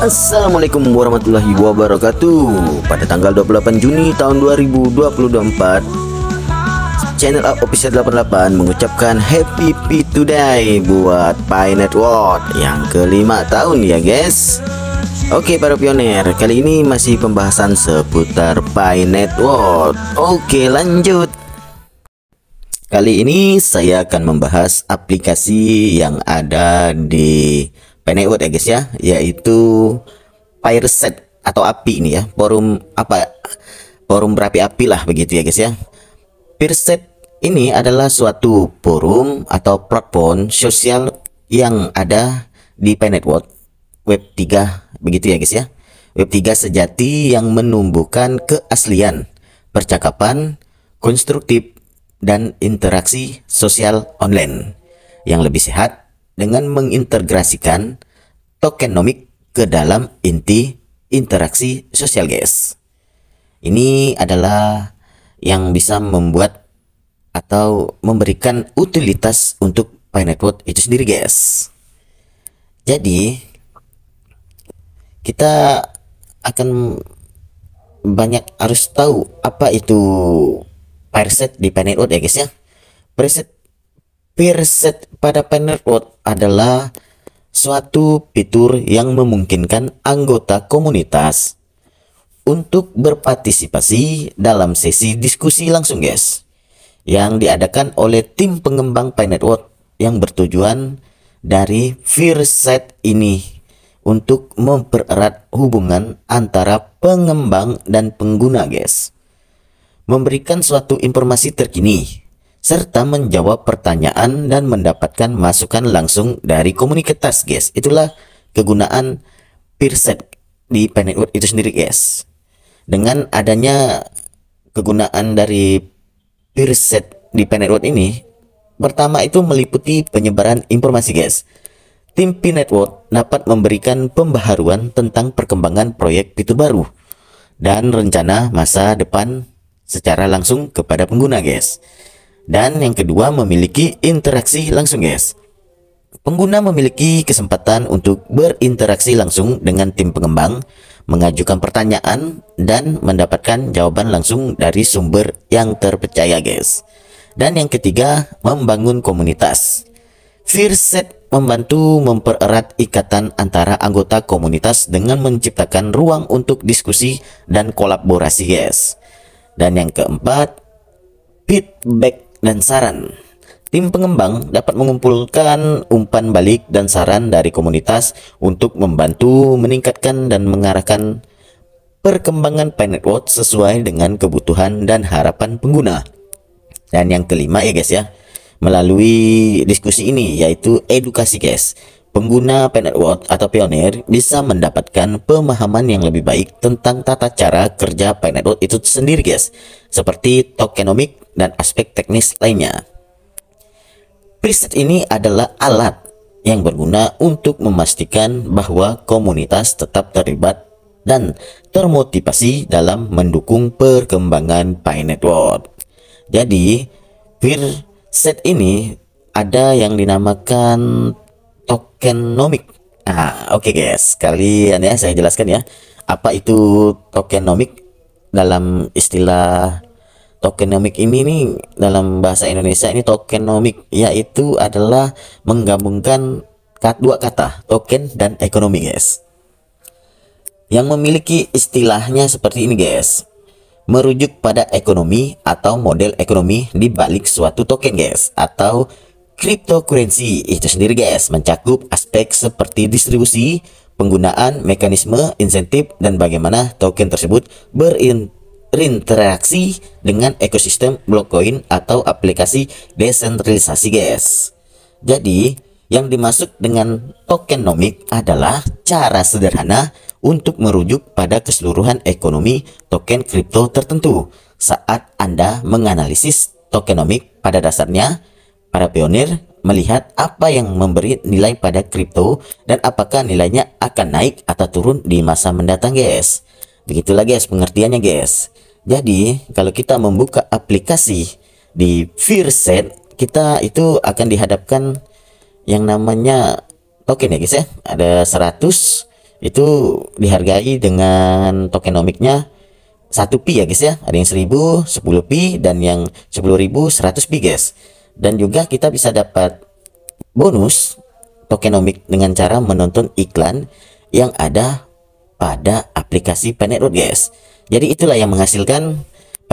Assalamualaikum warahmatullahi wabarakatuh Pada tanggal 28 Juni tahun 2024 Channel Up Official 88 mengucapkan Happy P Today buat Pi Network yang kelima tahun ya guys Oke para pioner, kali ini masih pembahasan seputar Pi Network Oke lanjut Kali ini saya akan membahas aplikasi yang ada di PNEUT ya guys ya yaitu Pyreset atau api ini ya forum apa forum berapi-api lah begitu ya guys ya set ini adalah suatu forum atau platform sosial yang ada di Penetworld Web 3 begitu ya guys ya Web 3 sejati yang menumbuhkan keaslian percakapan konstruktif dan interaksi sosial online yang lebih sehat dengan mengintegrasikan tokenomik ke dalam inti interaksi sosial guys. Ini adalah yang bisa membuat atau memberikan utilitas untuk Pi Network itu sendiri guys. Jadi kita akan banyak harus tahu apa itu preset di Pi Network ya guys ya. Preset Preset pada panel road adalah suatu fitur yang memungkinkan anggota komunitas untuk berpartisipasi dalam sesi diskusi langsung guys yang diadakan oleh tim pengembang Pinetwork yang bertujuan dari Fearset ini untuk mempererat hubungan antara pengembang dan pengguna guys memberikan suatu informasi terkini serta menjawab pertanyaan dan mendapatkan masukan langsung dari komunitas guys. Itulah kegunaan peerset di Penetwork Network itu sendiri guys. Dengan adanya kegunaan dari peerset di Penetwork Network ini, pertama itu meliputi penyebaran informasi guys. Tim P Network dapat memberikan pembaharuan tentang perkembangan proyek fitur baru dan rencana masa depan secara langsung kepada pengguna guys. Dan yang kedua memiliki interaksi langsung guys. Pengguna memiliki kesempatan untuk berinteraksi langsung dengan tim pengembang, mengajukan pertanyaan, dan mendapatkan jawaban langsung dari sumber yang terpercaya guys. Dan yang ketiga, membangun komunitas. Fearset membantu mempererat ikatan antara anggota komunitas dengan menciptakan ruang untuk diskusi dan kolaborasi guys. Dan yang keempat, feedback dan saran. Tim pengembang dapat mengumpulkan umpan balik dan saran dari komunitas untuk membantu meningkatkan dan mengarahkan perkembangan Planet Watch sesuai dengan kebutuhan dan harapan pengguna. Dan yang kelima ya guys ya, melalui diskusi ini yaitu edukasi guys pengguna Pen Network atau Pioneer bisa mendapatkan pemahaman yang lebih baik tentang tata cara kerja Pen Network itu sendiri guys, seperti tokenomic dan aspek teknis lainnya. Preset ini adalah alat yang berguna untuk memastikan bahwa komunitas tetap terlibat dan termotivasi dalam mendukung perkembangan Pi Network. Jadi, preset ini ada yang dinamakan tokenomik. Nah, oke okay guys, kalian ya saya jelaskan ya apa itu tokenomik dalam istilah tokenomik ini nih dalam bahasa Indonesia ini tokenomik yaitu adalah menggabungkan dua kata token dan ekonomi guys yang memiliki istilahnya seperti ini guys merujuk pada ekonomi atau model ekonomi di balik suatu token guys atau Cryptocurrency itu sendiri guys mencakup aspek seperti distribusi, penggunaan, mekanisme, insentif, dan bagaimana token tersebut berinteraksi dengan ekosistem blockchain atau aplikasi desentralisasi guys. Jadi, yang dimaksud dengan tokenomic adalah cara sederhana untuk merujuk pada keseluruhan ekonomi token kripto tertentu. Saat Anda menganalisis tokenomic pada dasarnya, Para pionir melihat apa yang memberi nilai pada kripto dan apakah nilainya akan naik atau turun di masa mendatang guys. Begitulah guys pengertiannya guys. Jadi kalau kita membuka aplikasi di Fearset kita itu akan dihadapkan yang namanya token ya guys ya. Ada 100 itu dihargai dengan tokenomiknya 1 pi ya guys ya. Ada yang 1000, 10 pi dan yang 10.000 100 pi guys dan juga kita bisa dapat bonus tokenomic dengan cara menonton iklan yang ada pada aplikasi Planet Road, guys. Jadi itulah yang menghasilkan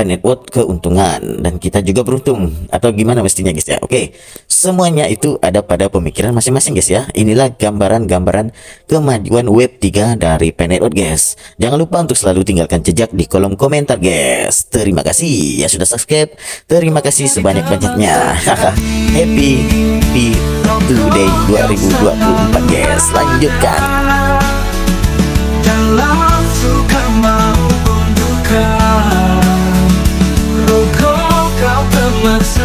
network keuntungan dan kita juga beruntung atau gimana mestinya guys ya oke semuanya itu ada pada pemikiran masing-masing guys ya inilah gambaran-gambaran kemajuan web 3 dari network guys jangan lupa untuk selalu tinggalkan jejak di kolom komentar guys terima kasih ya sudah subscribe terima kasih sebanyak-banyaknya happy happy today 2024 guys lanjutkan works